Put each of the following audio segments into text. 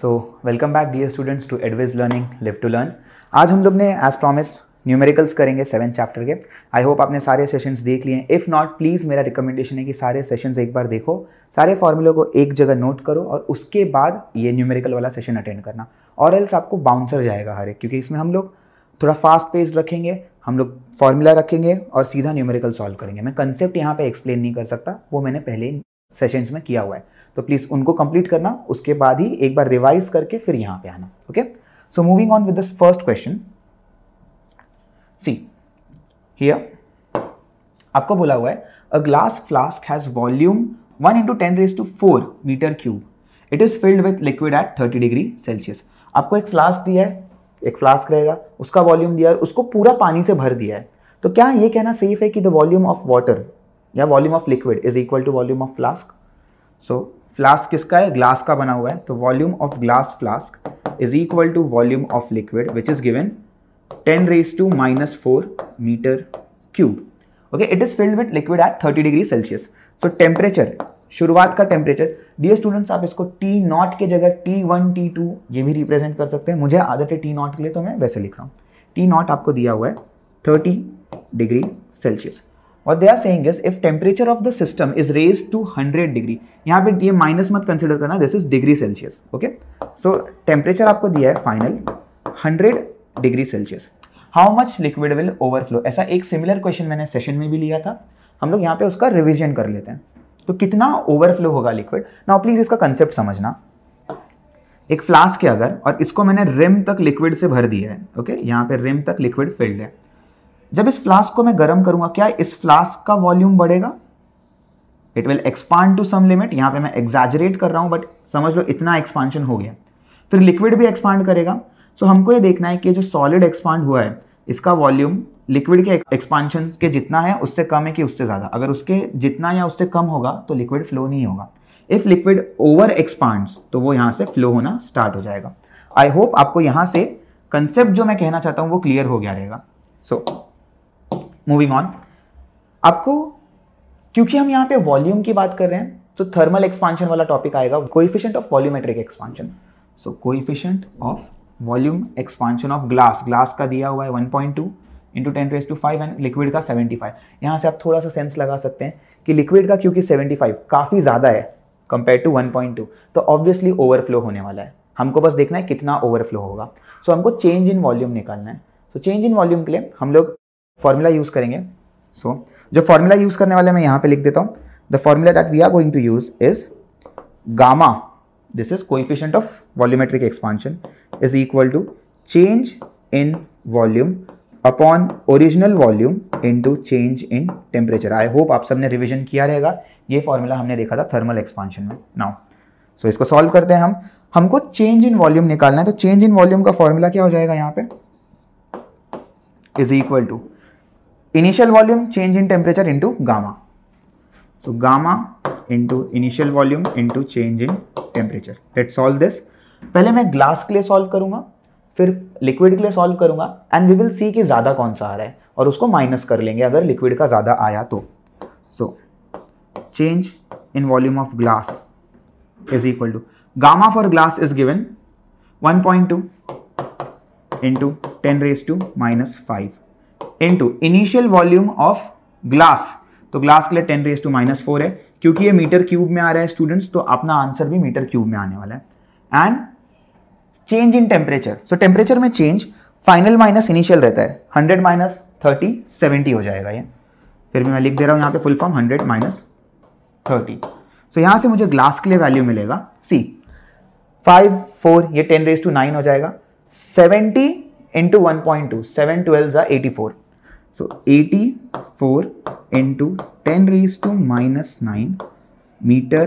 So welcome back dear students to advise learning live to learn आज हम लोग ने एज प्रॉमिस न्यूमेरिकल्स करेंगे सेवन चैप्टर के आई होप आपने सारे सेशंस देख लिए हैं इफ़ नॉट प्लीज़ मेरा रिकमेंडेशन है कि सारे सेशंस एक बार देखो सारे फॉर्मूले को एक जगह नोट करो और उसके बाद ये न्यूमेरिकल वाला सेशन अटेंड करना और एल्स आपको बाउंसर जाएगा हर एक क्योंकि इसमें हम लोग थोड़ा फास्ट पेस्ड रखेंगे हम लोग फार्मूला रखेंगे और सीधा न्यूमेरिकल सॉल्व करेंगे मैं कंसेप्ट यहाँ पे एक्सप्लेन नहीं कर सकता वो मैंने पहले सेशंस में किया हुआ है तो प्लीज़ उनको कंप्लीट करना उसके बाद ही एक बार रिवाइज करके फिर यहाँ पे आना okay so moving on with this first question see here आपको बोला हुआ है a glass flask has volume one into ten raise to four metre cube it is filled with liquid at thirty degree Celsius आपको एक flask दिया है एक flask रहेगा उसका वॉल्यूम दिया है उसको पूरा पानी से भर दिया है तो क्या ये कहना सेफ है कि द वॉल्यूम ऑफ वाटर या volume of liquid is equal to volume of flask so flask किसका है ग्लास का बना हुआ है तो volume of glass flask is equal to volume of liquid which is given ten raise to minus four metre cube okay it is filled with liquid at thirty degree Celsius so temperature शुरुआत का temperature dear students आप इसको T not के जगह T one T to ये भी represent कर सकते हैं मुझे आदत है टी नॉट के लिए तो मैं वैसे लिख रहा हूँ टी नॉट आपको दिया हुआ है थर्टी डिग्री सेल्सियस और they are saying is if temperature of the system is raise to 100 degree यहाँ पे ये माइनस मत कंसिडर करना this is degree Celsius okay so temperature आपको दिया है final 100 degree Celsius how much liquid will overflow ऐसा एक सिमिलर क्वेश्चन मैंने सेशन में भी लिया था हम लोग यहाँ पे उसका रिविजन कर लेते हैं तो कितना ओवरफ्लो होगा लिक्विड नाउ प्लीज़ इसका कंसेप्ट समझना एक फ्लास्क है अगर और इसको मैंने रिम तक लिक्विड से भर दिया है ओके यहाँ पे रिम तक लिक्विड फिल्ड है जब इस फ्लास्क को मैं गर्म करूंगा क्या इस फ्लास्क का वॉल्यूम बढ़ेगा it will expand to some limit यहाँ पे मैं एग्जैजरेट कर रहा हूँ बट समझ लो इतना एक्सपांशन हो गया फिर लिक्विड भी एक्सपांड करेगा सो so हमको ये देखना है कि जो सॉलिड एक्सपांड हुआ है इसका वॉल्यूम लिक्विड के एक्सपांशन के जितना है उससे कम है कि उससे ज़्यादा अगर उसके जितना या उससे कम होगा तो लिक्विड फ्लो नहीं होगा इफ़ लिक्विड ओवर एक्सपांड्स तो वो यहाँ से फ्लो होना स्टार्ट हो जाएगा आई होप आपको यहाँ से कंसेप्ट जो मैं कहना चाहता हूँ वो क्लियर हो गया रहेगा सो so, मूविंग ऑन आपको क्योंकि हम यहाँ पे वॉल्यूम की बात कर रहे हैं तो थर्मल एक्सपांशन वाला टॉपिक आएगा coefficient of volumetric expansion so coefficient of volume expansion of glass glass का दिया हुआ है 1.2 point two into ten to five and liquid का 75 फाइव यहाँ से आप थोड़ा सा सेंस लगा सकते हैं कि लिक्विड का क्योंकि 75 काफ़ी ज़्यादा है कंपेयर टू 1.2 तो ऑब्वियसली ओवरफ्लो होने वाला है हमको बस देखना है कितना ओवरफ्लो होगा सो so, हमको चेंज इन वॉल्यूम निकालना है सो चेंज इन वॉल्यूम के लिए हम लोग फॉर्मूला यूज़ करेंगे सो so, जो फॉर्मूला यूज़ करने वाले मैं यहां पे लिख देता हूँ the formula that we are going to use is gamma this is coefficient of volumetric expansion is equal to change in volume upon original volume into change in temperature I hope आप सबने revision किया रहेगा ये formula हमने देखा था thermal expansion में now so so, इसको सॉल्व करते हैं हम हमको चेंज इन वॉल्यूम निकालना है तो चेंज इन वॉल्यूम का फॉर्मूला क्या हो जाएगा यहाँ पे is equal to initial volume change in temperature into gamma so gamma into initial volume into change in temperature let solve this पहले मैं ग्लास के लिए सॉल्व करूंगा फिर लिक्विड के लिए सॉल्व करूंगा एंड वी विल सी कि ज्यादा कौन सा आ रहा है और उसको माइनस कर लेंगे अगर लिक्विड का ज्यादा आया तो so change in volume of glass is equal to gamma for glass is given one point two into ten raise to minus five into initial volume of glass तो ग्लास के लिए ten raise to minus four है क्योंकि ये metre cube में आ रहा है students तो अपना आंसर भी मीटर क्यूब में आने वाला है and change in temperature so temperature में चेंज फाइनल माइनस इनिशियल रहता है हंड्रेड माइनस थर्टी सेवेंटी हो जाएगा ये फिर भी मैं लिख दे रहा हूँ यहाँ पे full form hundred minus thirty so यहाँ से मुझे ग्लास के लिए वैल्यू मिलेगा सी फाइव फोर ये टेन रेस टू नाइन हो जाएगा seventy into one point two seven twelve ज़ा eighty four So 84 into 10 raised to minus 9 metre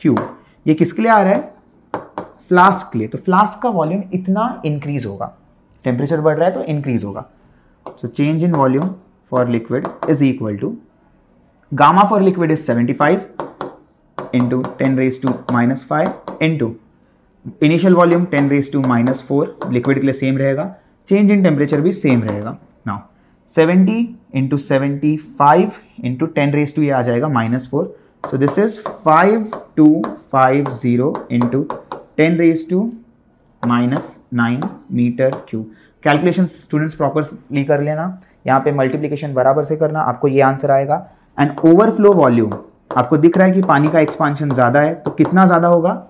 cube ये किसके लिए आ रहा है फ्लास्क के लिए तो फ्लास्क का वॉल्यूम इतना इंक्रीज होगा टेम्परेचर बढ़ रहा है तो इंक्रीज होगा so change in volume for liquid is equal to gamma for liquid is 75 five into ten raise to minus five into initial volume 10 raise to minus four liquid के लिए same रहेगा change in temperature भी same रहेगा seventy into seventy five into ten raise to ये आ जाएगा minus four so this is five two five zero into ten raise to minus nine metre cube calculation students properly कर लेना यहाँ पे multiplication बराबर से करना आपको ये आंसर आएगा एंड ओवरफ्लो वॉल्यूम आपको दिख रहा है कि पानी का एक्सपांशन ज़्यादा है तो कितना ज़्यादा होगा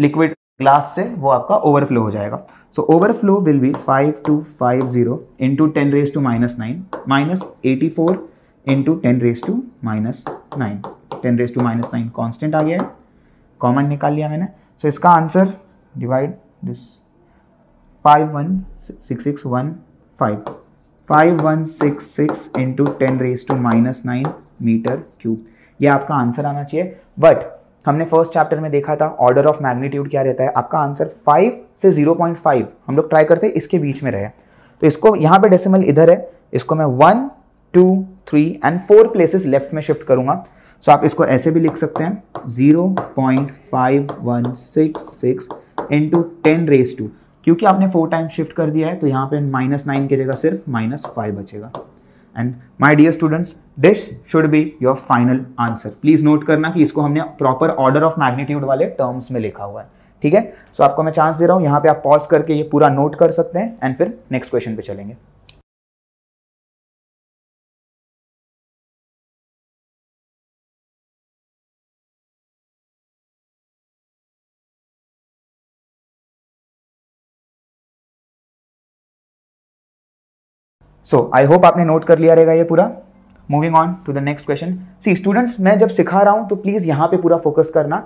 लिक्विड ग्लास से वो आपका ओवरफ्लो हो जाएगा So overflow will be 5250 into 10 raised to minus 9 minus 84 into 10 raised to minus 9. 10 raised to minus 9 constant आ गया है कॉमन निकाल लिया मैंने सो so, इसका answer divide this five one six six one five five one six six into ten raise to minus nine metre cube ये आपका answer आना चाहिए बट हमने फर्स्ट चैप्टर में देखा था ऑर्डर ऑफ मैग्नीट्यूड क्या रहता है आपका आंसर 5 से 0.5 हम लोग ट्राई करते हैं इसके बीच में रहे तो इसको यहाँ पे डेसिमल इधर है इसको मैं one two three and four places left में शिफ्ट करूँगा सो आप इसको ऐसे भी लिख सकते हैं zero point five one six six into ten raise to क्योंकि आपने फोर टाइम शिफ्ट कर दिया है तो यहाँ पे माइनस नाइन की जगह सिर्फ माइनस फाइव बचेगा and my dear students this should be your final answer please note करना कि इसको हमने प्रॉपर ऑर्डर ऑफ मैग्नीट्यूड वाले टर्म्स में लिखा हुआ है ठीक है सो so, आपको मैं चांस दे रहा हूँ यहाँ पे आप पॉज करके ये पूरा नोट कर सकते हैं एंड फिर नेक्स्ट क्वेश्चन पे चलेंगे सो आई होप आपने नोट कर लिया रहेगा ये पूरा moving on to the next question see students मैं जब सिखा रहा हूँ तो प्लीज़ यहां पे पूरा फोकस करना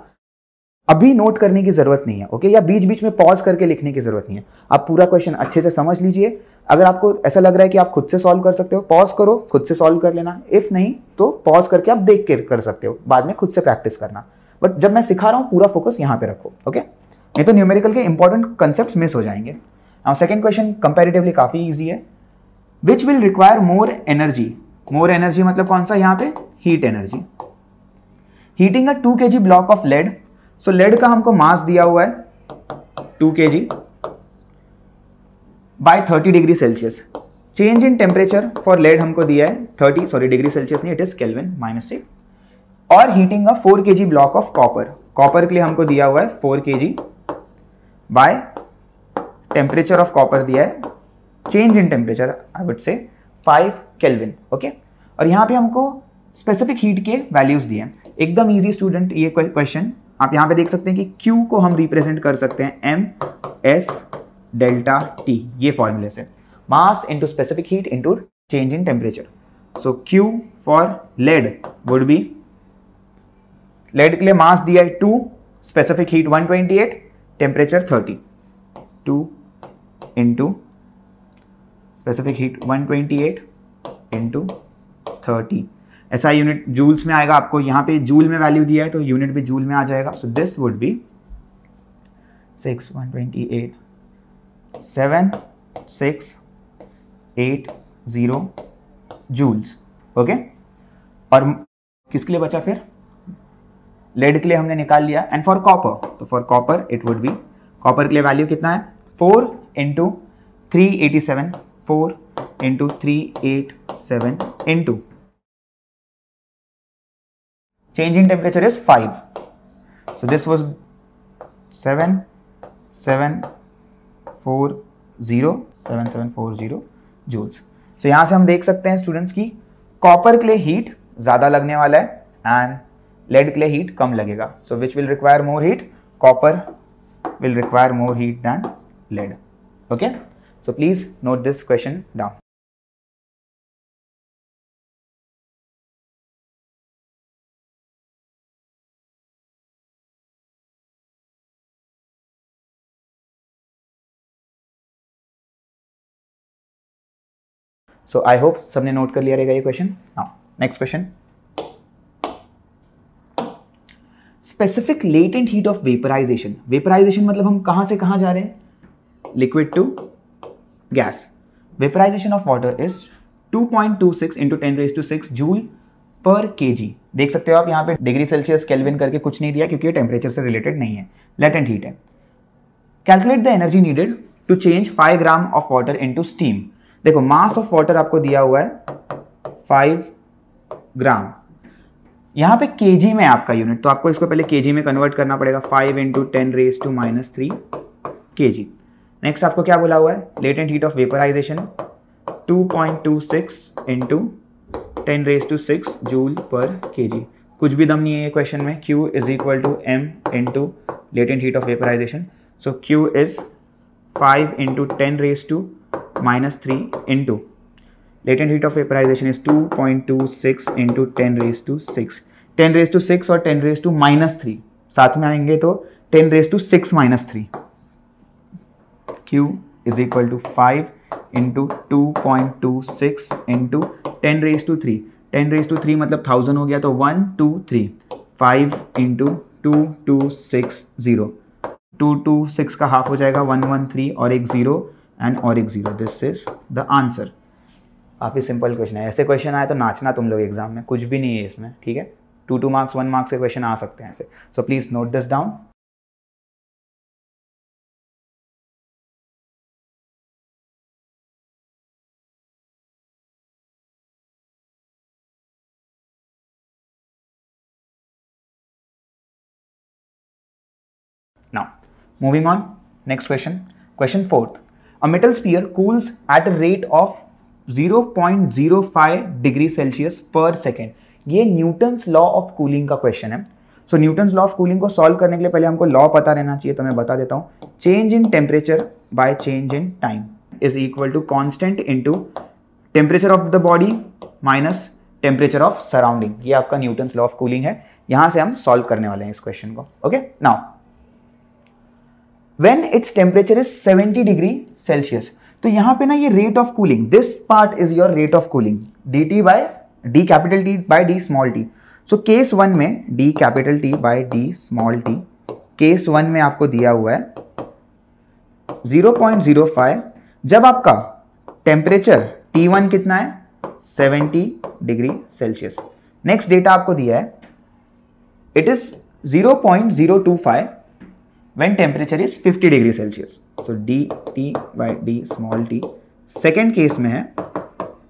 अभी नोट करने की ज़रूरत नहीं है ओके या बीच बीच में पॉज करके लिखने की ज़रूरत नहीं है आप पूरा क्वेश्चन अच्छे से समझ लीजिए अगर आपको ऐसा लग रहा है कि आप खुद से सॉल्व कर सकते हो पॉज करो खुद से सॉल्व कर लेना इफ़ नहीं तो पॉज करके आप देख के कर सकते हो बाद में खुद से प्रैक्टिस करना बट जब मैं सिखा रहा हूँ पूरा फोकस यहाँ पे रखो ओके नहीं तो न्यूमेरिकल के इंपॉर्टेंट कंसेप्ट मिस हो जाएंगे सेकेंड क्वेश्चन कंपेरेटिवली काफ़ी ईजी है which will require more energy more energy मतलब कौन सा यहाँ पे heat energy heating a two K G block of lead so lead का हमको मास दिया हुआ है two K G by thirty degree Celsius change in temperature for lead हमको दिया है थर्टी सॉरी डिग्री सेल्सियस नहीं it is kelvin minus six और heating a four K G block of copper copper के लिए हमको दिया हुआ है four K G by temperature of copper दिया है change in temperature I would say five kelvin okay और यहाँ पे हमको स्पेसिफिक हीट के वैल्यूज दिए एकदम ईजी स्टूडेंट ये क्वेश्चन आप यहाँ पे देख सकते हैं कि Q को हम रिप्रेजेंट कर सकते हैं एम एस डेल्टा T ये फॉर्मूले से mass into specific heat into change in temperature so Q for lead would be lead के लिए मास दिया है two specific heat 128 twenty eight temperature thirty two into specific heat 128 twenty eight into ऐसा unit joules में आएगा आपको यहाँ पे जूल में वैल्यू दिया है तो यूनिट भी जूल में आ जाएगा so this would be six one twenty eight seven six eight zero joules okay और किसके लिए बचा फिर लेड के लिए हमने निकाल लिया एंड फॉर कॉपर तो for copper it would be copper के लिए वैल्यू कितना है four into three eighty seven four into three eight seven into change in temperature is five so this was seven seven four zero seven seven four zero joules so यहां से हम देख सकते हैं स्टूडेंट्स की copper clay heat ज़्यादा लगने वाला है एंड लेड क्ले हीट कम लगेगा so which will require more heat copper will require more heat than lead okay So please note this question down. So I hope सबने नोट कर लिया रहेगा ये question next question specific latent heat of vaporization vaporization मतलब हम कहां से कहां जा रहे हैं liquid to gas. Vaporization of water is 2.26 into ten raise to six joule per K जी देख सकते हो आप यहाँ पे डिग्री सेल्सियस केल्विन करके कुछ नहीं दिया क्योंकि ये टेम्परेचर से रिलेटेड नहीं है लेट एंड हीट है calculate the energy needed to change 5 gram of water into steam देखो मास ऑफ वाटर आपको दिया हुआ है 5 ग्राम यहाँ पे के जी में आपका यूनिट तो आपको इसको पहले के जी में कन्वर्ट करना पड़ेगा five into ten raise to minus three K G next आपको क्या बोला हुआ है latent heat of vaporization 2.26 point two six into ten raise to six joule per K जी कुछ भी दम नहीं है ये क्वेश्चन में Q is equal to M into latent heat of vaporization so Q is five into ten raise to minus three into latent heat of vaporization is two point two six into ten raise to six ten raise to six और ten raise to minus three साथ में आएंगे तो ten raise to six minus three Q is equal to five into two point two six into ten raise to three ten raise to three मतलब thousand हो गया तो one two three five into two two six zero two two six का half हो जाएगा one one three और एक zero and और एक ज़ीरो दिस इज द आंसर काफ़ी सिंपल क्वेश्चन है ऐसे क्वेश्चन आए तो नाचना तुम लोग एग्जाम में कुछ भी नहीं है इसमें ठीक है two two marks one marks के क्वेश्चन आ सकते हैं ऐसे so please note this down Moving on, next question. Question fourth. A metal sphere cools at a rate of 0.05 degree Celsius per second ये न्यूटन्स लॉ ऑफ कूलिंग का क्वेश्चन है so Newton's law of cooling को solve करने के लिए पहले हमको लॉ पता रहना चाहिए तो मैं बता देता हूँ change in temperature by change in time is equal to constant into temperature of the body minus temperature of surrounding ये आपका न्यूटन्स लॉ ऑफ कूलिंग है यहाँ से हम सॉल्व करने वाले हैं इस क्वेश्चन को okay now when it's temperature is 70 degree Celsius तो यहां पे ना ये rate of cooling this part is your rate of cooling D T by D capital T by D small T so case one में D capital T by D small T case one में आपको दिया हुआ है 0.05 जब आपका temperature T1 कितना है 70 डिग्री सेल्सियस नेक्स्ट डेटा आपको दिया है it is 0.025 when temperature is 50 degree Celsius So D T by D small T second case में है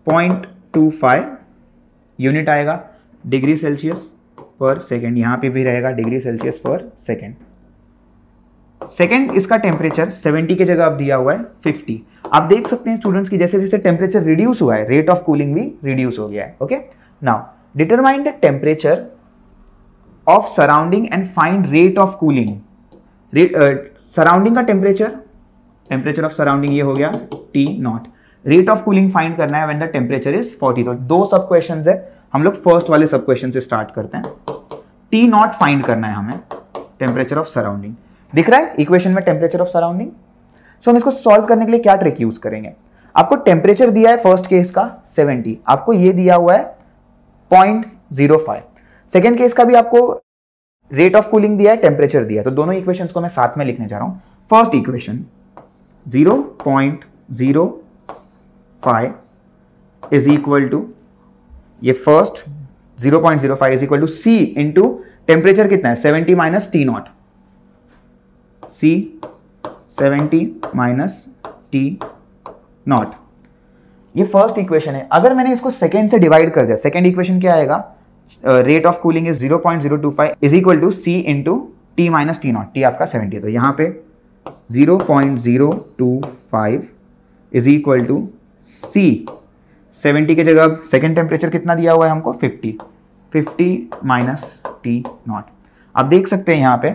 पॉइंट टू फाइव यूनिट आएगा डिग्री सेल्सियस पर सेकेंड यहाँ पे भी रहेगा degree Celsius per second second इसका टेम्परेचर 70 के जगह अब दिया हुआ है 50 आप देख सकते हैं स्टूडेंट्स की जैसे जैसे टेम्परेचर रिड्यूस हुआ है रेट ऑफ कूलिंग भी रिड्यूस हो गया है okay now determine the temperature of surrounding and find rate of cooling surrounding uh, का टेम्परेचर टेम्परेचर ऑफ सराउंडिंग ये हो गया T naught rate of cooling find करना है व्हेन द टेम्परेचर इज 40 तो दो सब क्वेश्चन है हम लोग फर्स्ट वाले सब क्वेश्चन से स्टार्ट करते हैं टी नॉट फाइंड करना है हमें टेम्परेचर ऑफ सराउंडिंग दिख रहा है इक्वेशन में टेम्परेचर ऑफ सराउंडिंग सो हम इसको सॉल्व करने के लिए क्या ट्रिक यूज करेंगे आपको टेम्परेचर दिया है फर्स्ट केस का 70 आपको ये दिया हुआ है 0.05 सेकंड केस का भी आपको रेट ऑफ कूलिंग दिया है टेम्परेचर दिया है तो दोनों इक्वेशन को मैं साथ में लिखने जा रहा हूं first equation zero point zero five is equal to ये first zero point zero five is equal to C into temperature कितना है seventy minus T naught C seventy minus T naught ये फर्स्ट इक्वेशन है अगर मैंने इसको second से divide कर दिया सेकेंड इक्वेशन क्या आएगा rate of cooling is zero point zero two five is equal to C into T minus T naught T आपका सेवेंटी है तो यहाँ पे zero point zero two five is equal to C seventy की जगह अब सेकेंड टेम्परेचर कितना दिया हुआ है हमको fifty fifty minus T naught आप देख सकते हैं यहाँ पे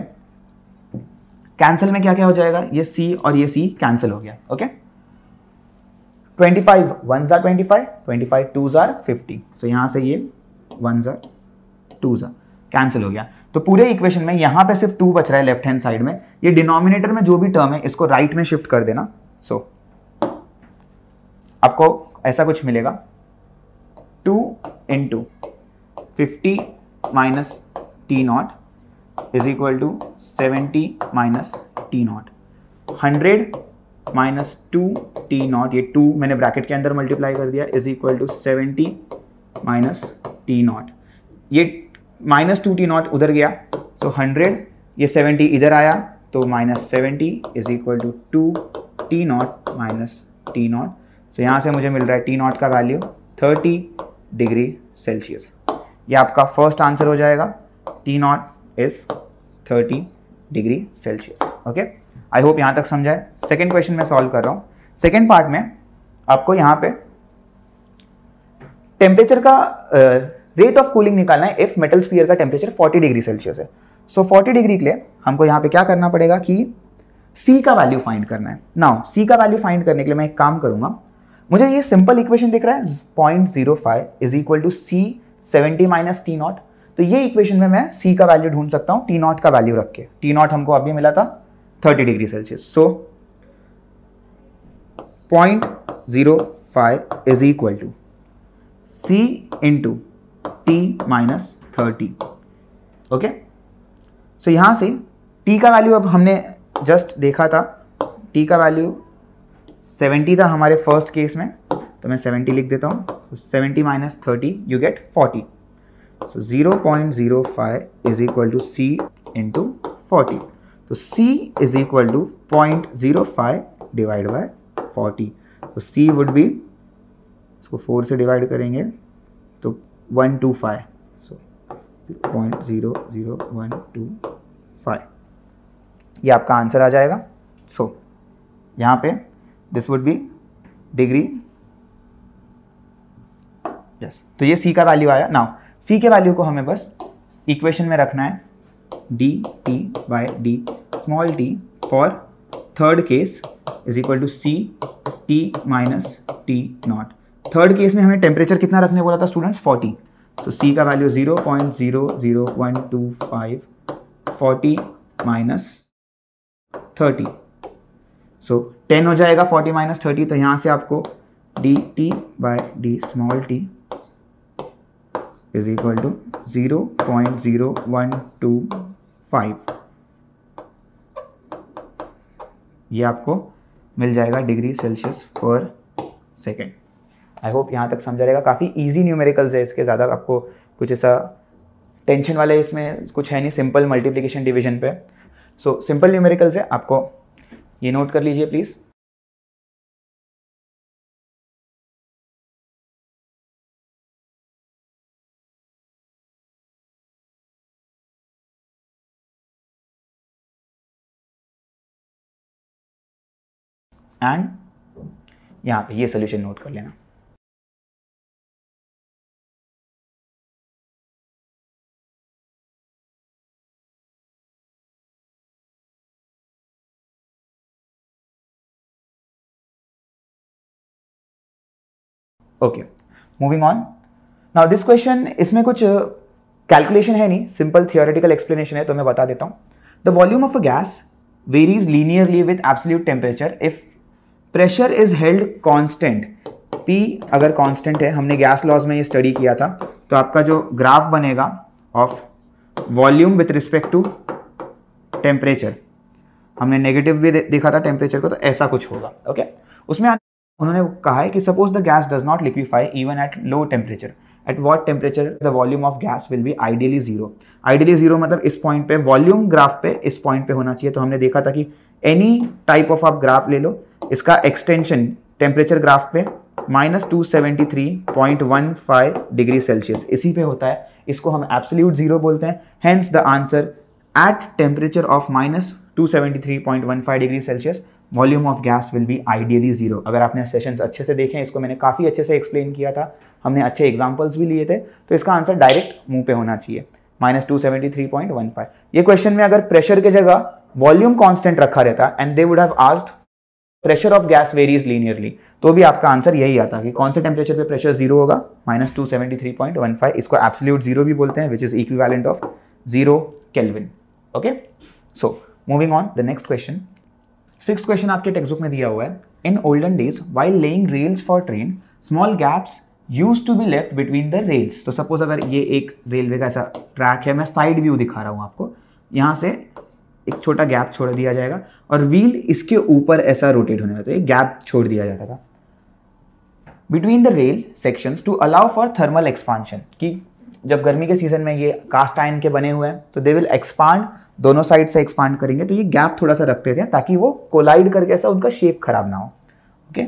कैंसिल में क्या क्या हो जाएगा ये सी और ये सी कैंसिल हो गया ओके ट्वेंटी फाइव वन जार twenty five twenty five two जार फिफ्टी सो यहाँ से ये वन ज़ा टू ज़ा कैंसिल हो गया तो पूरे इक्वेशन में यहां पे सिर्फ टू बच रहा है लेफ्ट हैंड साइड में ये डिनोमिनेटर में जो भी टर्म है इसको राइट right में शिफ्ट कर देना सो so, आपको ऐसा कुछ मिलेगा two into fifty minus T naught is equal to seventy minus T naught hundred minus two t naught ये टू मैंने ब्रैकेट के अंदर मल्टीप्लाई कर दिया is equal to seventy minus T naught ये माइनस टू टी नॉट उधर गया so hundred ये सेवेंटी इधर आया तो minus seventy is equal to two t naught minus T naught so यहाँ से मुझे मिल रहा है टी नॉट का वैल्यू थर्टी डिग्री सेल्सियस ये आपका फर्स्ट आंसर हो जाएगा T naught is thirty degree Celsius okay I hope यहाँ तक समझाए सेकेंड क्वेश्चन मैं सॉल्व कर रहा हूँ सेकेंड पार्ट में आपको यहाँ पे टेम्परेचर का रेट ऑफ कूलिंग निकालना है इफ मेटल स्पीयर का टेम्परेचर 40 डिग्री सेल्सियस है सो so, 40 डिग्री के लिए हमको यहाँ पे क्या करना पड़ेगा कि सी का वैल्यू फाइंड करना है नाउ सी का वैल्यू फाइंड करने के लिए मैं एक काम करूंगा मुझे ये सिंपल इक्वेशन दिख रहा है point zero five is equal to C seventy minus T naught तो ये इक्वेशन में मैं सी का वैल्यू ढूंढ सकता हूँ टी नॉट का वैल्यू रख के टी नॉट हमको अभी मिला था thirty degree Celsius so point zero five is equal to C into T minus thirty okay so यहाँ से टी का वैल्यू अब हमने जस्ट देखा था टी का वैल्यू सेवेंटी था हमारे फर्स्ट केस में तो मैं सेवेंटी लिख देता हूँ seventy minus thirty you get forty so zero point zero five is equal to C into forty तो C is equal to point zero five divide by forty तो सी वुड बी इसको four से divide करेंगे तो one two five so point zero zero one two five ये आपका answer आ जाएगा सो so, यहाँ पे this would be degree yes तो ये सी का वैल्यू आया नाउ सी के वैल्यू को हमें बस इक्वेशन में रखना है D T by D small T for third case is equal to C T minus T naught third case में हमें टेम्परेचर कितना रखने बोला था स्टूडेंट्स 40 सो so, सी का value 0.00125 forty minus thirty so ten हो जाएगा फोर्टी माइनस थर्टी तो यहाँ से आपको D T by D small T is equal to zero point zero one two five ये आपको मिल जाएगा degree Celsius per second I hope यहाँ तक समझा रहेगा काफ़ी ईजी न्यूमेरिकल्स है इसके ज़्यादा आपको कुछ ऐसा टेंशन वाले इसमें कुछ है नहीं सिंपल मल्टीप्लीकेशन डिवीजन पे सो सिंपल न्यूमेरिकल्स है आपको ये नोट कर लीजिए प्लीज़ एंड यहाँ पे ये सोल्यूशन नोट कर लेना okay moving on now this question इसमें कुछ कैलकुलेशन uh, है नहीं सिंपल थियोरेटिकल एक्सप्लेनेशन है तो मैं बता देता हूँ the volume of a gas varies linearly with absolute temperature if pressure is held constant P अगर कॉन्स्टेंट है हमने गैस लॉज में ये स्टडी किया था तो आपका जो ग्राफ बनेगा of volume with respect to temperature हमने नेगेटिव भी देखा था टेम्परेचर को तो ऐसा कुछ होगा ओके okay? उसमें उन्होंने कहा है कि suppose the gas does not liquefy even at low temperature at what temperature the volume of gas will be ideally zero ideally zero मतलब इस पॉइंट पे वॉल्यूम ग्राफ पे इस पॉइंट पे होना चाहिए तो हमने देखा था कि एनी टाइप ऑफ आप ग्राफ ले लो इसका एक्सटेंशन टेम्परेचर ग्राफ पे minus two seventy three point one five degree Celsius इसी पे होता है इसको हम एब्सोल्यूट जीरो बोलते हैं hence the answer at temperature of minus two seventy three point one five degree Celsius volume of gas will be ideally zero अगर आपने सेशंस अच्छे से देखें इसको मैंने काफ़ी अच्छे से एक्सप्लेन किया था हमने अच्छे एग्जाम्पल्स भी लिए थे तो इसका आंसर डायरेक्ट मुंह पे होना चाहिए minus two seventy three point one five ये क्वेश्चन में अगर प्रेशर की जगह वॉल्यूम कॉन्स्टेंट रखा रहता and they would have asked pressure of gas varies linearly तो भी आपका आंसर यही आता कि कौन से टेम्परेचर पे प्रेशर जीरो होगा minus two seventy three point one five इसको एब्सोल्यूट जीरो भी बोलते हैं which is equivalent of zero kelvin okay so moving on the next question six question आपके टेक्स्ट बुक में दिया हुआ है in olden days while laying rails for train small gaps used to be left between the rails तो suppose अगर ये एक railway का ऐसा ट्रैक है मैं साइड व्यू दिखा रहा हूँ आपको यहाँ से एक छोटा गैप छोड़ दिया जाएगा और व्हील इसके ऊपर ऐसा रोटेट होने जाता है गैप छोड़ दिया जाता था between the rail sections to allow for thermal expansion कि जब गर्मी के सीजन में ये कास्ट आयन के बने हुए हैं तो दे विल एक्सपांड दोनों साइड से एक्सपांड करेंगे तो ये गैप थोड़ा सा रखते थे ताकि वो कोलाइड करके ऐसा उनका शेप खराब ना हो okay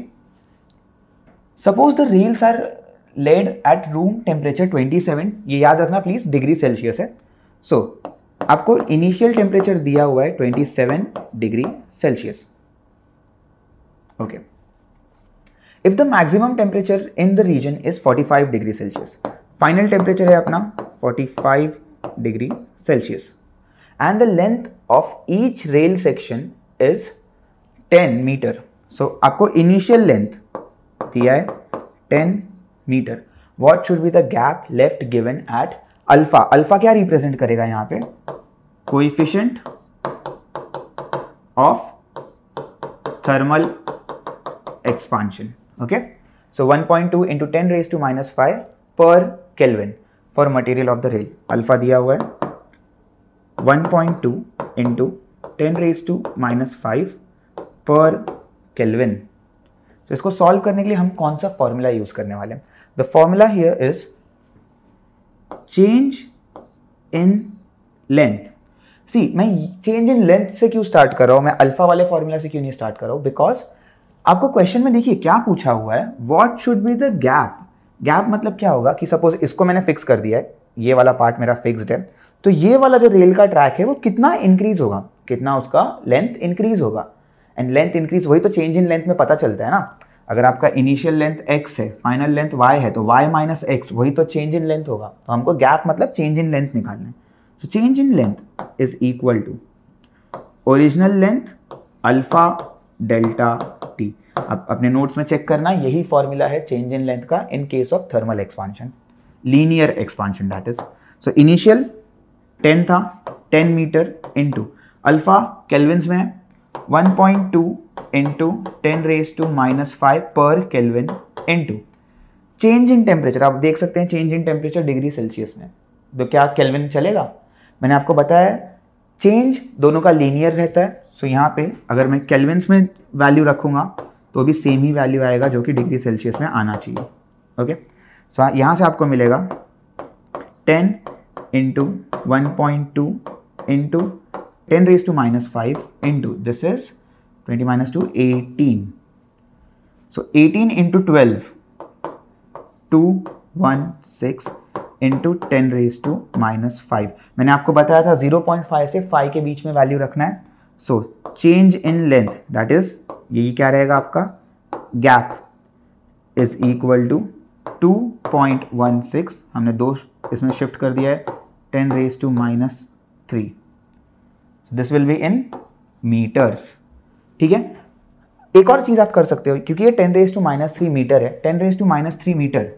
suppose the rails are laid at room temperature 27 ये याद रखना प्लीज डिग्री सेल्सियस है सो so, आपको इनिशियल टेम्परेचर दिया हुआ है 27 degree Celsius okay if the maximum temperature in the region is 45 degree Celsius final temperature है अपना 45 degree Celsius and the length of each rail section is 10 metre so आपको initial length दिया है 10 metre what should be the gap left given at alpha alpha क्या represent करेगा यहाँ पे coefficient of thermal expansion okay so 1.2 point two into ten raise to minus five per kelvin for material of the rail alpha दिया हुआ है 1.2 point two into ten raise to minus five per kelvin तो इसको solve करने के लिए हम कौन सा फॉर्मूला यूज़ करने वाले हैं the formula here is change in length see मैं चेंज इन लेंथ से क्यों स्टार्ट कर रहा हूं मैं अल्फा वाले फॉर्मूला से क्यों नहीं स्टार्ट कर रहा हूं बिकॉज आपको क्वेश्चन में देखिए क्या पूछा हुआ है what should be the gap gap मतलब क्या होगा कि सपोज इसको मैंने फिक्स कर दिया है ये वाला पार्ट मेरा फिक्स्ड है तो ये वाला जो रेल का ट्रैक है वो कितना इंक्रीज होगा कितना उसका लेंथ इंक्रीज होगा एंड लेंथ इंक्रीज वही तो चेंज इन लेंथ में पता चलता है ना अगर आपका इनिशियल लेंथ x है फाइनल लेंथ y है तो y माइनस एक्स वही तो चेंज इन लेंथ होगा तो हमको गैप मतलब चेंज इन लेंथ निकालना है so change in length is equal to original length alpha delta T अब अपने नोट्स में चेक करना यही फॉर्मूला है चेंज इन लेंथ का in case of thermal expansion linear expansion that is so initial ten था ten metre into alpha kelvins में है one point two into ten raise to minus five per kelvin into change in temperature आप देख सकते हैं change in temperature degree Celsius में तो क्या केल्विन चलेगा मैंने आपको बताया चेंज दोनों का लीनियर रहता है सो so, यहाँ पे अगर मैं केल्विन्स में वैल्यू रखूँगा तो भी सेम ही वैल्यू आएगा जो कि डिग्री सेल्सियस में आना चाहिए ओके सो यहाँ से आपको मिलेगा ten into one point two into ten raise to minus five into this is twenty minus two eighteen so eighteen into twelve two one six into ten raise to minus five मैंने आपको बताया था zero point five से five के बीच में value रखना है so change in length that is यही क्या रहेगा आपका गैप इज इक्वल टू 2.16 हमने दो इसमें शिफ्ट कर दिया है 10 raise to minus three this will be in metres ठीक है एक और चीज़ आप कर सकते हो क्योंकि ये 10 raise to minus three metre है 10 raise to minus three metre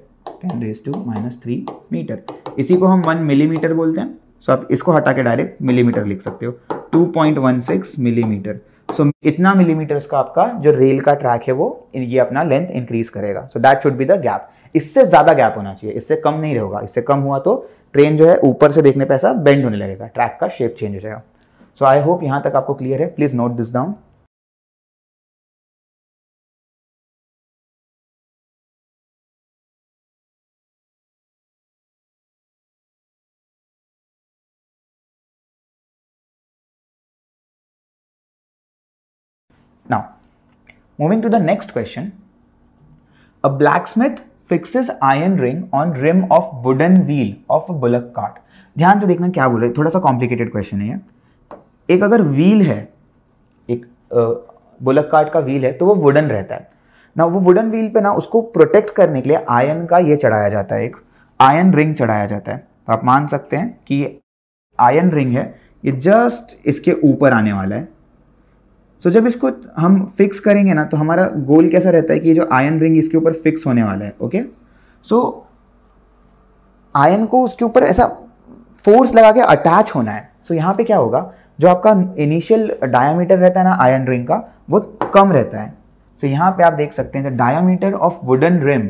10 raise to minus three metre इसी को हम 1 मिलीमीटर बोलते हैं सो so आप इसको हटा के डायरेक्ट मिलीमीटर लिख सकते हो 2.16 मिलीमीटर सो इतना मिलीमीटर्स का आपका जो रेल का ट्रैक है वो ये अपना लेंथ इंक्रीज करेगा so that should be the gap इससे ज़्यादा गैप होना चाहिए इससे कम नहीं रहेगा इससे कम हुआ तो ट्रेन जो है ऊपर से देखने पर ऐसा बेंड होने लगेगा ट्रैक का शेप चेंज हो जाएगा सो आई होप यहाँ तक आपको क्लियर है please note this down Moving to the next question. A blacksmith fixes iron ring on rim of wooden wheel of a bullock cart. ध्यान से देखना क्या बोल रहे हैं थोड़ा सा कॉम्प्लिकेटेड क्वेश्चन है ये एक अगर व्हील है एक बुलक कार्ट का व्हील है तो वो वुडन रहता है ना वो वुडन व्हील पे ना उसको प्रोटेक्ट करने के लिए आयन का ये चढ़ाया जाता है एक आयन रिंग चढ़ाया जाता है तो आप मान सकते हैं कि ये आयन रिंग है ये जस्ट इसके ऊपर आने वाला है सो so, जब इसको हम फिक्स करेंगे ना तो हमारा गोल कैसा रहता है कि ये जो आयन रिंग इसके ऊपर फिक्स होने वाला है ओके सो आयन को उसके ऊपर ऐसा फोर्स लगा के अटैच होना है सो so, यहाँ पे क्या होगा जो आपका इनिशियल डायामीटर रहता है ना आयन रिंग का वो कम रहता है सो so, यहाँ पे आप देख सकते हैं the diameter of wooden rim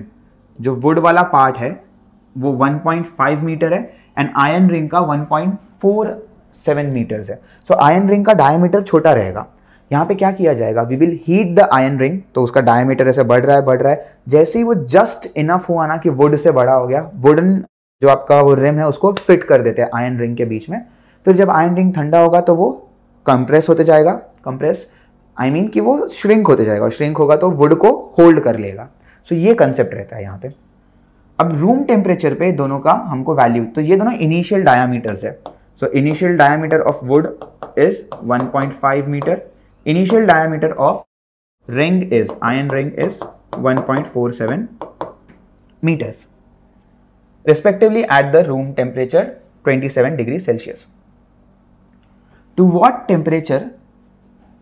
जो वुड वाला पार्ट है वो 1.5 मीटर है एंड आयन रिंग का 1.47 मीटर्स है सो आयन रिंग का डायामीटर छोटा रहेगा यहाँ पे क्या किया जाएगा we will heat the iron ring तो उसका डायमीटर ऐसे बढ़ रहा है बढ़ रहा है जैसे ही वो जस्ट इनफ हुआ ना कि वुड से बड़ा हो गया वुडन जो आपका वो रिम है उसको फिट कर देते हैं आयन रिंग के बीच में फिर जब आयन रिंग ठंडा होगा तो वो कंप्रेस होते जाएगा compress I I mean mean कि वो श्रिंक होते जाएगा और श्रिंक होगा तो वुड को होल्ड कर लेगा सो so ये कंसेप्ट रहता है यहाँ पे अब रूम टेम्परेचर पे दोनों का हमको वैल्यू तो ये दोनों इनिशियल डायामीटर्स है so initial diameter of wood is 1.5 metre Initial diameter of ring is, iron ring is 1.47 meters respectively at the room temperature 27 degrees Celsius. To what temperature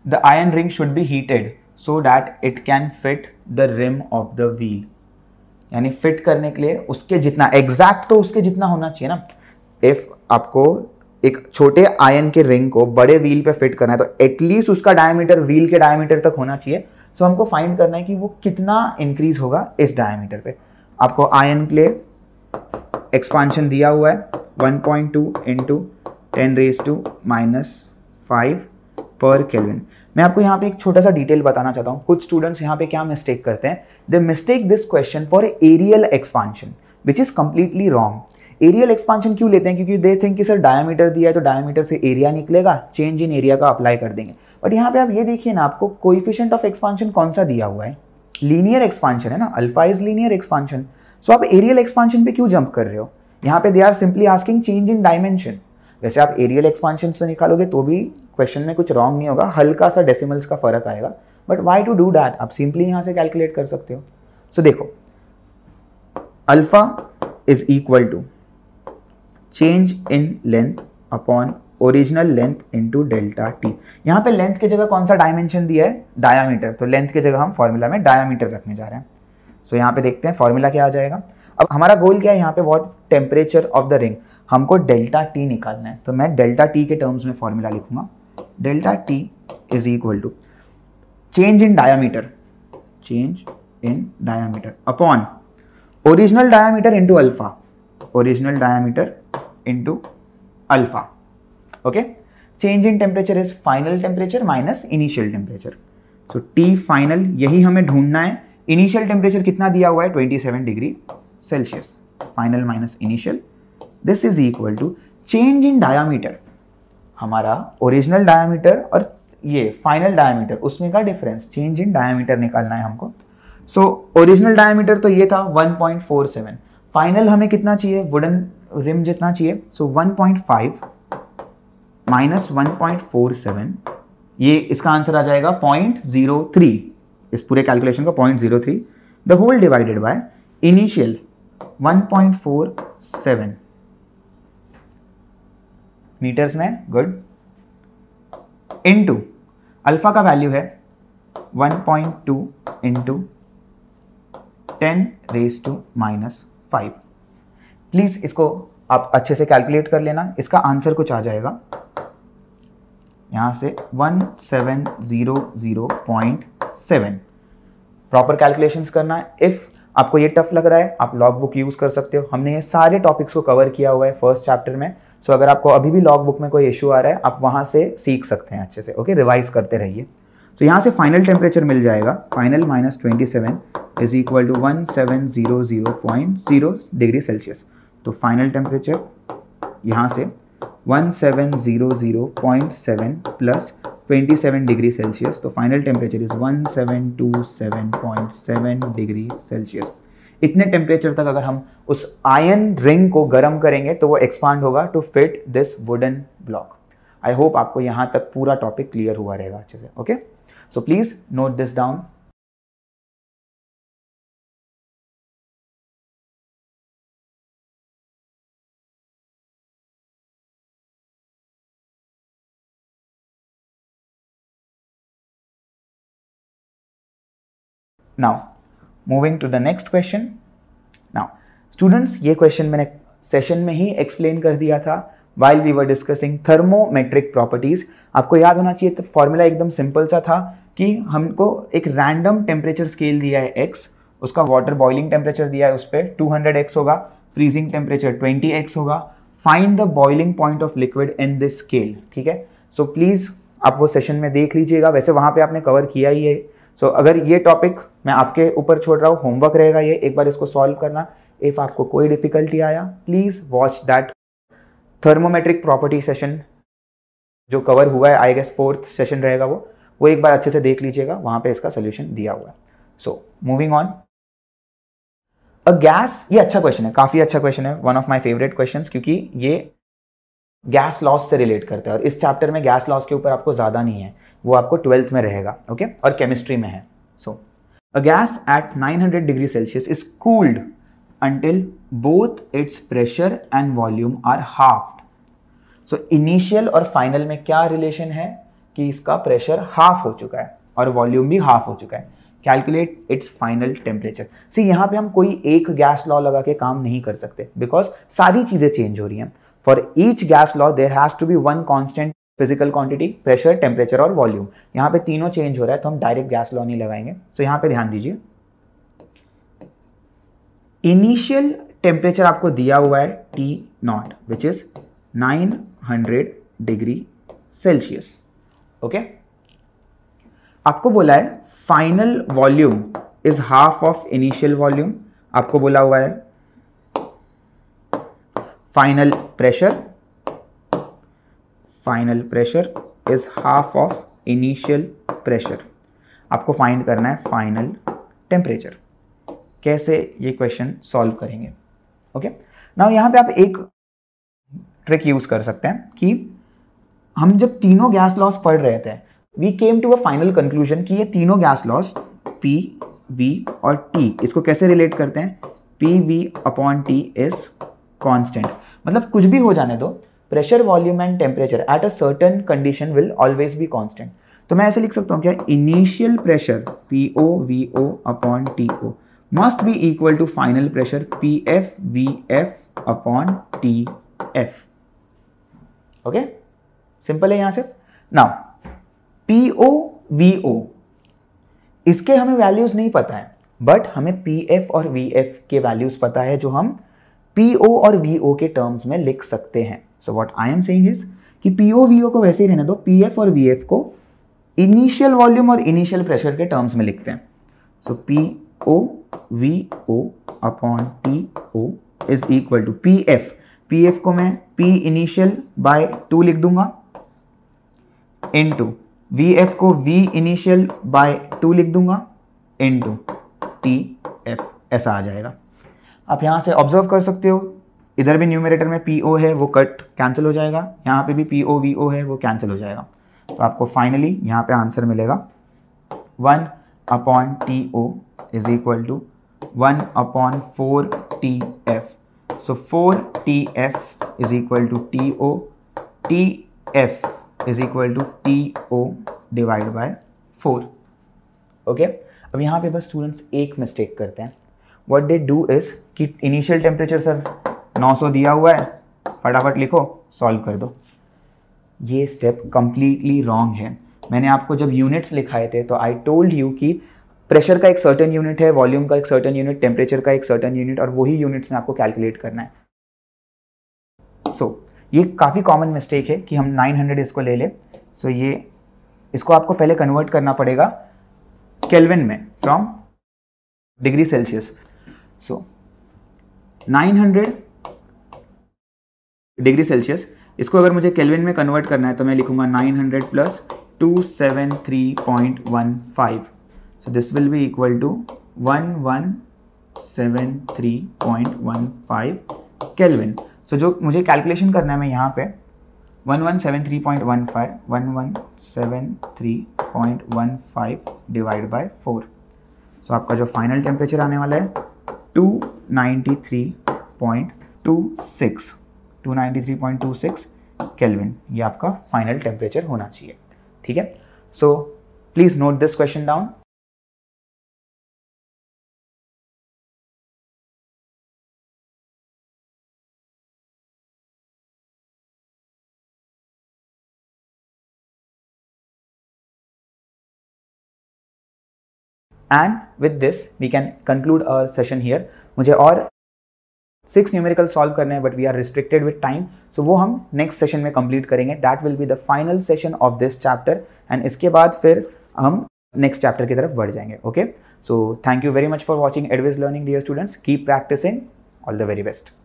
the iron ring should be heated so that it can fit the rim of the wheel. यानी fit करने के लिए उसके जितना exact तो उसके जितना होना चाहिए ना इफ आपको एक छोटे आयन के रिंग को बड़े व्हील पे फिट करना है तो एटलीस्ट उसका डायमीटर व्हील के डायमीटर तक होना चाहिए सो so हमको फाइंड करना है कि वो कितना इंक्रीज होगा इस डायमीटर पे आपको आयन के लिए एक्सपांशन दिया हुआ है 1.2 point two into ten raise to minus five per kelvin मैं आपको यहाँ पे एक छोटा सा डिटेल बताना चाहता हूँ कुछ स्टूडेंट्स यहाँ पे क्या मिस्टेक करते हैं they mistake this question for areal expansion which is completely wrong areal expansion क्यों लेते हैं क्योंकि दे थिंक कि सर डायमीटर दिया है तो डायमीटर से एरिया निकलेगा चेंज इन एरिया का अप्लाई कर देंगे बट यहाँ पे आप ये देखिए ना आपको कोइफिशियंट ऑफ एक्सपांशन कौन सा दिया हुआ है लीनियर एक्सपांशन है ना alpha is linear expansion so आप एरियल एक्सपांशन पे क्यों जंप कर रहे हो यहाँ पे they are simply asking change in dimension वैसे आप एरियल एक्सपांशन से निकालोगे तो भी क्वेश्चन में कुछ रॉन्ग नहीं होगा हल्का सा डेसिमल्स का फर्क आएगा but why to do that आप सिंपली यहाँ से कैलकुलेट कर सकते हो सो so, देखो alpha is equal to change in length upon original length into delta T यहाँ पे लेंथ की जगह कौन सा डायमेंशन दिया है डायामीटर तो लेंथ की जगह हम फॉर्मूला में डायामीटर रखने जा रहे हैं सो so, यहाँ पे देखते हैं फॉर्मूला क्या आ जाएगा अब हमारा गोल क्या है यहाँ पे what temperature of the ring हमको डेल्टा टी निकालना है तो मैं डेल्टा टी के टर्म्स में फॉर्मूला लिखूंगा delta T is equal to change in diameter change in diameter upon original diameter into alpha original diameter into alpha okay change in temperature is final temperature minus initial temperature so T final यही हमें ढूंढना है initial temperature कितना दिया हुआ है 27 degree Celsius final minus initial this is equal to change in diameter हमारा original diameter और ये फाइनल डायामीटर उसमें का डिफरेंस चेंज इन डायामीटर निकालना है हमको सो ओरिजिनल डायामीटर तो ये था 1.47 फाइनल हमें कितना चाहिए वुडन रिम जितना चाहिए so one point five minus one point four seven ये इसका आंसर आ जाएगा पॉइंट जीरो थ्री इस पूरे कैलकुलेशन का point zero three the whole divided by initial one point four seven meters में गुड इनटू अल्फा का वैल्यू है 1.2 point two into ten raise to minus five please इसको आप अच्छे से कैलकुलेट कर लेना इसका आंसर कुछ आ जाएगा यहाँ से one seven zero zero point seven proper calculations करना इफ़ आपको ये टफ लग रहा है आप लॉग बुक यूज़ कर सकते हो हमने ये सारे टॉपिक्स को कवर किया हुआ है फर्स्ट चैप्टर में सो so अगर आपको अभी भी लॉग बुक में कोई इशू आ रहा है आप वहां से सीख सकते हैं अच्छे से ओके रिवाइज करते रहिए तो यहाँ से फाइनल टेम्परेचर मिल जाएगा final minus twenty seven is equal to one seven zero zero point zero degree Celsius तो फाइनल टेम्परेचर यहाँ से one seven zero zero point seven plus twenty seven degree Celsius तो final temperature is one seven two seven point seven degree Celsius इतने temperature तक अगर हम उस ion ring को गर्म करेंगे तो वो एक्सपांड होगा to fit this wooden block I hope आपको यहाँ तक पूरा टॉपिक क्लियर हुआ रहेगा अच्छे से okay okay? So please note this down. Now, moving to the next question now students ये क्वेश्चन मैंने सेशन में ही एक्सप्लेन कर दिया था while we were discussing thermometric properties आपको याद होना चाहिए तो फॉर्मूला एकदम सिंपल सा था कि हमको एक रैंडम टेम्परेचर स्केल दिया है एक्स उसका वाटर बॉइलिंग टेम्परेचर दिया है उस पर टू होगा फ्रीजिंग टेम्परेचर ट्वेंटी होगा find the boiling point of liquid in this scale ठीक है सो प्लीज़ आप वो सेशन में देख लीजिएगा वैसे वहाँ पे आपने कवर किया ही है सो so, अगर ये टॉपिक मैं आपके ऊपर छोड़ रहा हूँ होमवर्क रहेगा ये एक बार इसको सॉल्व करना इफ़ आपको कोई डिफिकल्टी आया please watch that thermometric property session जो कवर हुआ है आई गेस फोर्थ सेशन रहेगा वो वो एक बार अच्छे से देख लीजिएगा वहाँ पे इसका सोल्यूशन दिया हुआ है so moving on a gas ये अच्छा क्वेश्चन है काफ़ी अच्छा क्वेश्चन है one of my favourite question क्योंकि ये गैस लॉस से रिलेट करता है और इस चैप्टर में गैस लॉस के ऊपर आपको ज़्यादा नहीं है वो आपको ट्वेल्थ में रहेगा ओके okay? और केमिस्ट्री में है so a gas at 900 degree Celsius is cooled until both its pressure and volume are halved. So initial और final में क्या relation है कि इसका pressure half हो चुका है और volume भी half हो चुका है calculate its final temperature see यहाँ पे हम कोई एक गैस लॉ लगा के काम नहीं कर सकते बिकॉज सारी चीज़ें चेंज हो रही हैं for each gas law there has to be one constant physical quantity pressure temperature और वॉल्यूम यहाँ पे तीनों चेंज हो रहा है तो हम डायरेक्ट गैस लॉ नहीं लगाएंगे सो so यहाँ पे ध्यान दीजिए इनिशियल टेम्परेचर आपको दिया हुआ है T not which is 900 degree Celsius okay आपको बोला है final volume is half of initial volume आपको बोला हुआ है final pressure final pressure is half of initial pressure आपको फाइंड करना है फाइनल टेम्परेचर कैसे ये क्वेश्चन सॉल्व करेंगे ओके नाउ यहाँ पे आप एक ट्रिक यूज कर सकते हैं कि हम जब तीनों गैस लॉस पढ़ रहे थे we came to a final conclusion कि ये तीनों गैस लॉस पी वी और टी इसको कैसे रिलेट करते हैं P V upon T is constant मतलब कुछ भी हो जाने दो pressure volume and temperature at a certain condition will always be constant तो मैं ऐसे लिख सकता हूँ क्या initial pressure P O V O upon T O must be equal to final pressure PFVF upon TF. Okay simple है यहां से नाउ पीओ वीओ इसके हमें वैल्यूज नहीं पता है बट हमें पीएफ और वीएफ के वैल्यूज पता है जो हम पीओ और वीओ के टर्म्स में लिख सकते हैं so what I am saying is कि पीओ वीओ को वैसे ही रहने दो पीएफ और वीएफ को इनिशियल वॉल्यूम और इनिशियल प्रेशर के टर्म्स में लिखते हैं so P O V O upon T O is equal to P F P F को मैं पी इनिशियल बाय टू लिख दूंगा इन टू वी एफ को वी इनिशियल बाय टू लिख दूंगा इन टू टी एफ ऐसा आ जाएगा आप यहां से ऑब्जर्व कर सकते हो इधर भी न्यूमिरेटर में पी ओ है वो कट कैंसिल हो जाएगा यहां पे भी पी ओ वी ओ है वो कैंसिल हो जाएगा तो आपको फाइनली यहां पे आंसर मिलेगा one upon T O is equal to 1 upon 4tf. So 4tf is equal to to. tf is equal to to divided by 4. Okay okay? अब यहाँ पे बस स्टूडेंट्स एक मिस्टेक करते हैं वट डे डू इज़ कि initial temperature sir 900 दिया हुआ है फटाफट लिखो सॉल्व कर दो ये स्टेप कम्प्लीटली रॉन्ग है मैंने आपको जब यूनिट्स लिखाए थे तो आई टोल्ड यू कि प्रेशर का एक सर्टन यूनिट है वॉल्यूम का एक सर्टन यूनिट टेम्परेचर का एक सर्टन यूनिट और वही यूनिट्स में आपको कैलकुलेट करना है सो so, ये काफ़ी कॉमन मिस्टेक है कि हम 900 इसको ले लें सो so, ये इसको आपको पहले कन्वर्ट करना पड़ेगा केल्विन में from degree Celsius so 900 degree Celsius इसको अगर मुझे केल्विन में कन्वर्ट करना है तो मैं लिखूंगा 900 plus two So this will be equal to 1173.15 Kelvin. So so जो मुझे कैलकुलेशन करना है मैं यहाँ पे 1173.15 1173.15 डिवाइड बाय 4 सो आपका जो फाइनल टेम्परेचर आने वाला है 293.26 293.26 केल्विन ये आपका फाइनल टेम्परेचर होना चाहिए ठीक है so please note this question down and with this we can conclude our session here मुझे और सिक्स न्यूमेरिकल सॉल्व करने हैं but we are restricted with time so वो हम नेक्स्ट सेशन में कंप्लीट करेंगे that will be the final session of this chapter and इसके बाद फिर हम नेक्स्ट चैप्टर की तरफ बढ़ जाएंगे okay so thank you very much for watching advice learning dear students keep practising all the very best